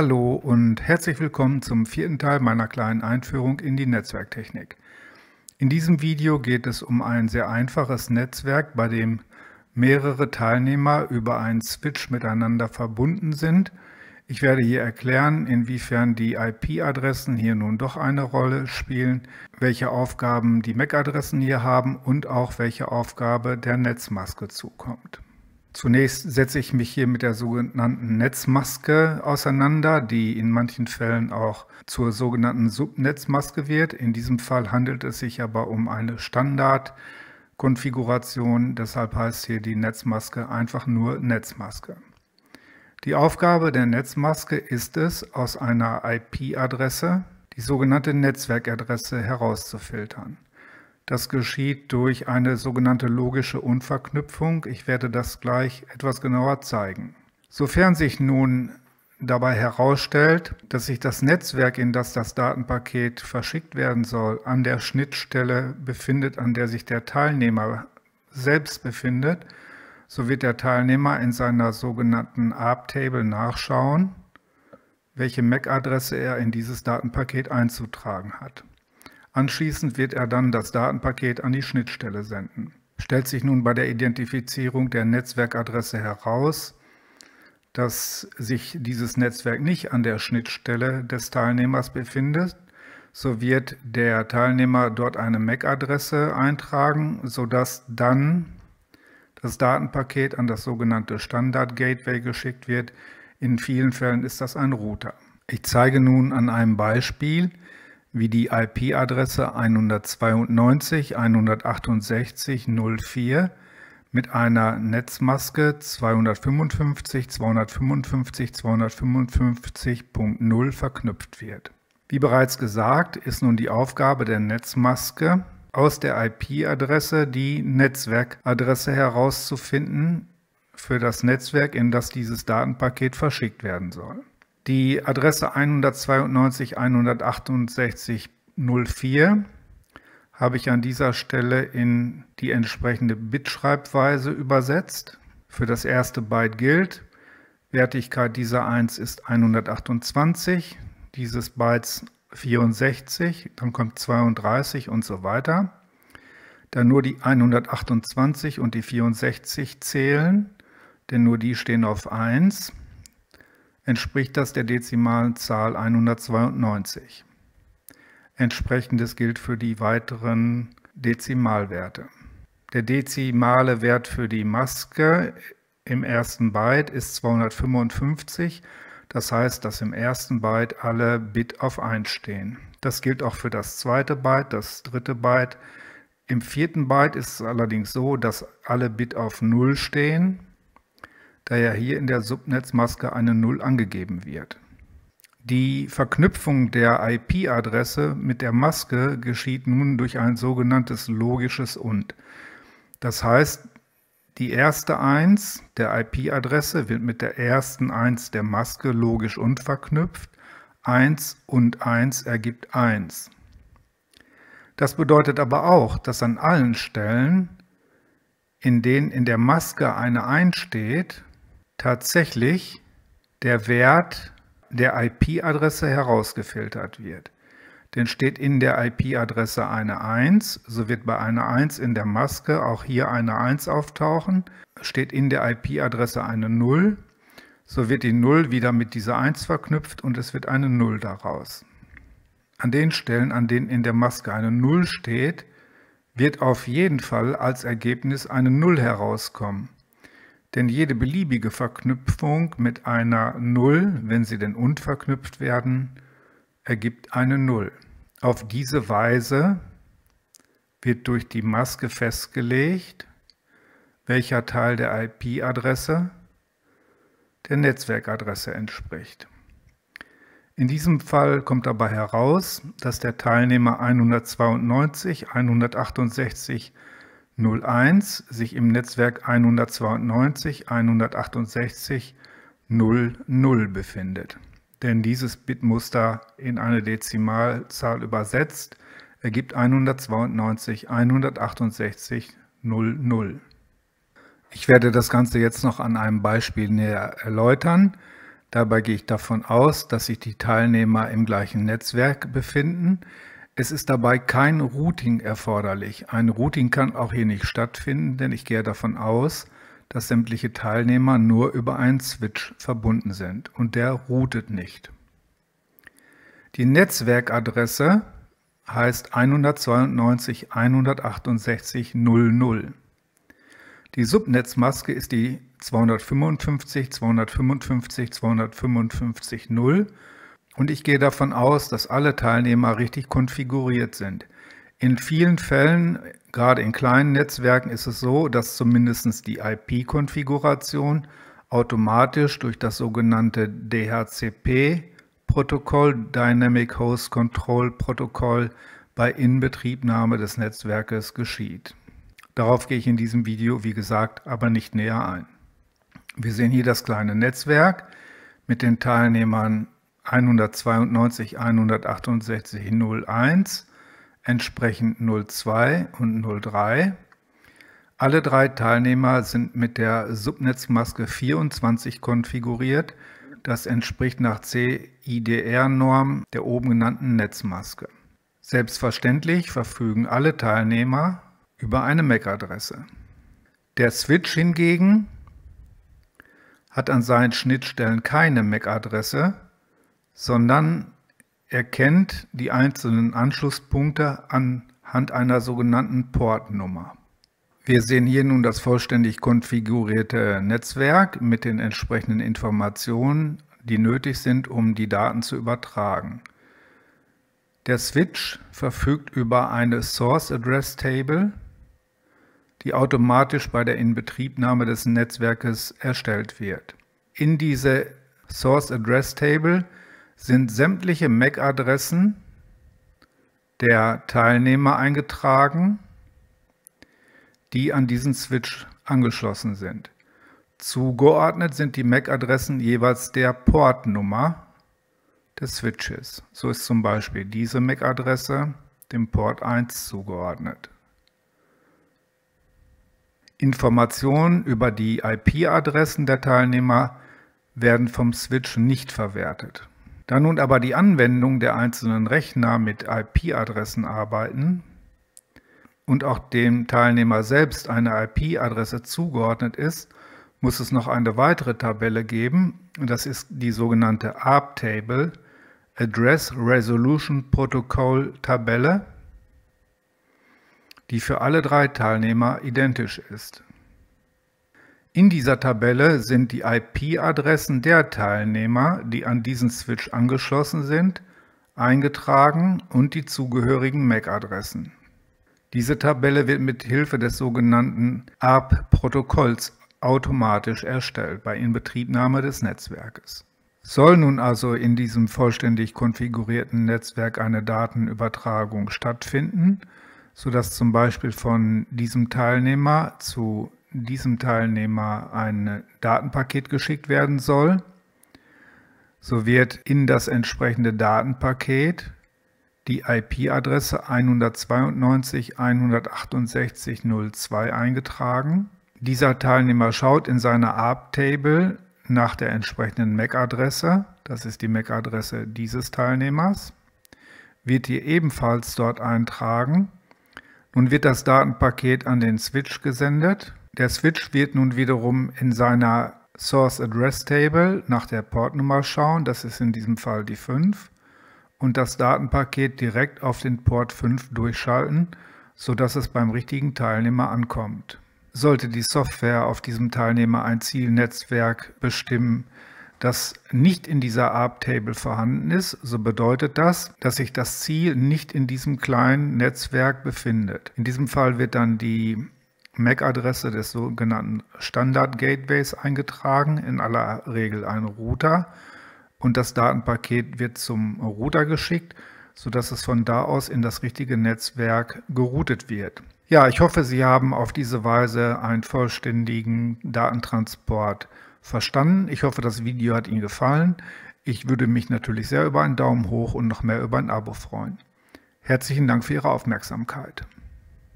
Hallo und herzlich willkommen zum vierten Teil meiner kleinen Einführung in die Netzwerktechnik. In diesem Video geht es um ein sehr einfaches Netzwerk, bei dem mehrere Teilnehmer über einen Switch miteinander verbunden sind. Ich werde hier erklären, inwiefern die IP-Adressen hier nun doch eine Rolle spielen, welche Aufgaben die MAC-Adressen e hier haben und auch welche Aufgabe der Netzmaske zukommt. Zunächst setze ich mich hier mit der sogenannten Netzmaske auseinander, die in manchen Fällen auch zur sogenannten Subnetzmaske wird. In diesem Fall handelt es sich aber um eine Standardkonfiguration, deshalb heißt hier die Netzmaske einfach nur Netzmaske. Die Aufgabe der Netzmaske ist es, aus einer IP-Adresse die sogenannte Netzwerkadresse herauszufiltern. Das geschieht durch eine sogenannte logische Unverknüpfung. Ich werde das gleich etwas genauer zeigen. Sofern sich nun dabei herausstellt, dass sich das Netzwerk, in das das Datenpaket verschickt werden soll, an der Schnittstelle befindet, an der sich der Teilnehmer selbst befindet, so wird der Teilnehmer in seiner sogenannten ARP-Table nachschauen, welche MAC-Adresse er in dieses Datenpaket einzutragen hat. Anschließend wird er dann das Datenpaket an die Schnittstelle senden. Stellt sich nun bei der Identifizierung der Netzwerkadresse heraus, dass sich dieses Netzwerk nicht an der Schnittstelle des Teilnehmers befindet, so wird der Teilnehmer dort eine MAC-Adresse eintragen, sodass dann das Datenpaket an das sogenannte Standard-Gateway geschickt wird. In vielen Fällen ist das ein Router. Ich zeige nun an einem Beispiel, wie die IP-Adresse 192.168.04 mit einer Netzmaske 255.255.255.0 verknüpft wird. Wie bereits gesagt, ist nun die Aufgabe der Netzmaske, aus der IP-Adresse die Netzwerkadresse herauszufinden für das Netzwerk, in das dieses Datenpaket verschickt werden soll die Adresse 192 168 04 habe ich an dieser Stelle in die entsprechende Bitschreibweise übersetzt. Für das erste Byte gilt, Wertigkeit dieser 1 ist 128, dieses Bytes 64, dann kommt 32 und so weiter. Da nur die 128 und die 64 zählen, denn nur die stehen auf 1, entspricht das der dezimalen Zahl 192. Entsprechendes gilt für die weiteren Dezimalwerte. Der dezimale Wert für die Maske im ersten Byte ist 255, das heißt, dass im ersten Byte alle Bit auf 1 stehen. Das gilt auch für das zweite Byte, das dritte Byte. Im vierten Byte ist es allerdings so, dass alle Bit auf 0 stehen da ja hier in der Subnetzmaske eine Null angegeben wird. Die Verknüpfung der IP-Adresse mit der Maske geschieht nun durch ein sogenanntes logisches Und. Das heißt, die erste 1 der IP-Adresse wird mit der ersten 1 der Maske logisch und verknüpft. 1 und 1 ergibt 1. Das bedeutet aber auch, dass an allen Stellen, in denen in der Maske eine 1 steht, tatsächlich der Wert der IP-Adresse herausgefiltert wird. Denn steht in der IP-Adresse eine 1, so wird bei einer 1 in der Maske auch hier eine 1 auftauchen. Steht in der IP-Adresse eine 0, so wird die 0 wieder mit dieser 1 verknüpft und es wird eine 0 daraus. An den Stellen, an denen in der Maske eine 0 steht, wird auf jeden Fall als Ergebnis eine 0 herauskommen. Denn jede beliebige Verknüpfung mit einer Null, wenn sie denn unverknüpft werden, ergibt eine Null. Auf diese Weise wird durch die Maske festgelegt, welcher Teil der IP-Adresse der Netzwerkadresse entspricht. In diesem Fall kommt dabei heraus, dass der Teilnehmer 192, 168, 01 sich im Netzwerk 192 168 00 befindet. Denn dieses Bitmuster in eine Dezimalzahl übersetzt ergibt 192 168 00. Ich werde das Ganze jetzt noch an einem Beispiel näher erläutern. Dabei gehe ich davon aus, dass sich die Teilnehmer im gleichen Netzwerk befinden. Es ist dabei kein Routing erforderlich. Ein Routing kann auch hier nicht stattfinden, denn ich gehe davon aus, dass sämtliche Teilnehmer nur über einen Switch verbunden sind und der routet nicht. Die Netzwerkadresse heißt 192.168.00. Die Subnetzmaske ist die 255.255.255.0 und ich gehe davon aus, dass alle Teilnehmer richtig konfiguriert sind. In vielen Fällen, gerade in kleinen Netzwerken, ist es so, dass zumindest die IP-Konfiguration automatisch durch das sogenannte DHCP-Protokoll, Dynamic Host Control Protokoll, bei Inbetriebnahme des Netzwerkes geschieht. Darauf gehe ich in diesem Video, wie gesagt, aber nicht näher ein. Wir sehen hier das kleine Netzwerk mit den Teilnehmern 192, 168, 01, entsprechend 02 und 03. Alle drei Teilnehmer sind mit der Subnetzmaske 24 konfiguriert. Das entspricht nach CIDR-Norm der oben genannten Netzmaske. Selbstverständlich verfügen alle Teilnehmer über eine MAC-Adresse. Der Switch hingegen hat an seinen Schnittstellen keine MAC-Adresse, sondern erkennt die einzelnen Anschlusspunkte anhand einer sogenannten Portnummer. Wir sehen hier nun das vollständig konfigurierte Netzwerk mit den entsprechenden Informationen, die nötig sind, um die Daten zu übertragen. Der Switch verfügt über eine Source Address Table, die automatisch bei der Inbetriebnahme des Netzwerkes erstellt wird. In diese Source Address Table sind sämtliche MAC-Adressen der Teilnehmer eingetragen, die an diesen Switch angeschlossen sind. Zugeordnet sind die MAC-Adressen jeweils der Portnummer des Switches. So ist zum Beispiel diese MAC-Adresse dem Port 1 zugeordnet. Informationen über die IP-Adressen der Teilnehmer werden vom Switch nicht verwertet. Da nun aber die Anwendungen der einzelnen Rechner mit IP-Adressen arbeiten und auch dem Teilnehmer selbst eine IP-Adresse zugeordnet ist, muss es noch eine weitere Tabelle geben. Das ist die sogenannte ARP-Table, Address Resolution Protocol Tabelle, die für alle drei Teilnehmer identisch ist. In dieser Tabelle sind die IP-Adressen der Teilnehmer, die an diesen Switch angeschlossen sind, eingetragen und die zugehörigen MAC-Adressen. Diese Tabelle wird mit Hilfe des sogenannten ARP-Protokolls automatisch erstellt bei Inbetriebnahme des Netzwerkes. Soll nun also in diesem vollständig konfigurierten Netzwerk eine Datenübertragung stattfinden, sodass zum Beispiel von diesem Teilnehmer zu diesem Teilnehmer ein Datenpaket geschickt werden soll. So wird in das entsprechende Datenpaket die IP-Adresse 192.168.02 eingetragen. Dieser Teilnehmer schaut in seiner ARP-Table nach der entsprechenden MAC-Adresse. Das ist die MAC-Adresse dieses Teilnehmers. Wird hier ebenfalls dort eintragen. Nun wird das Datenpaket an den Switch gesendet. Der Switch wird nun wiederum in seiner Source Address Table nach der Portnummer schauen, das ist in diesem Fall die 5, und das Datenpaket direkt auf den Port 5 durchschalten, sodass es beim richtigen Teilnehmer ankommt. Sollte die Software auf diesem Teilnehmer ein Zielnetzwerk bestimmen, das nicht in dieser ARP-Table vorhanden ist, so bedeutet das, dass sich das Ziel nicht in diesem kleinen Netzwerk befindet. In diesem Fall wird dann die MAC-Adresse des sogenannten Standard-Gateways eingetragen, in aller Regel ein Router. Und das Datenpaket wird zum Router geschickt, sodass es von da aus in das richtige Netzwerk geroutet wird. Ja, ich hoffe, Sie haben auf diese Weise einen vollständigen Datentransport verstanden. Ich hoffe, das Video hat Ihnen gefallen. Ich würde mich natürlich sehr über einen Daumen hoch und noch mehr über ein Abo freuen. Herzlichen Dank für Ihre Aufmerksamkeit.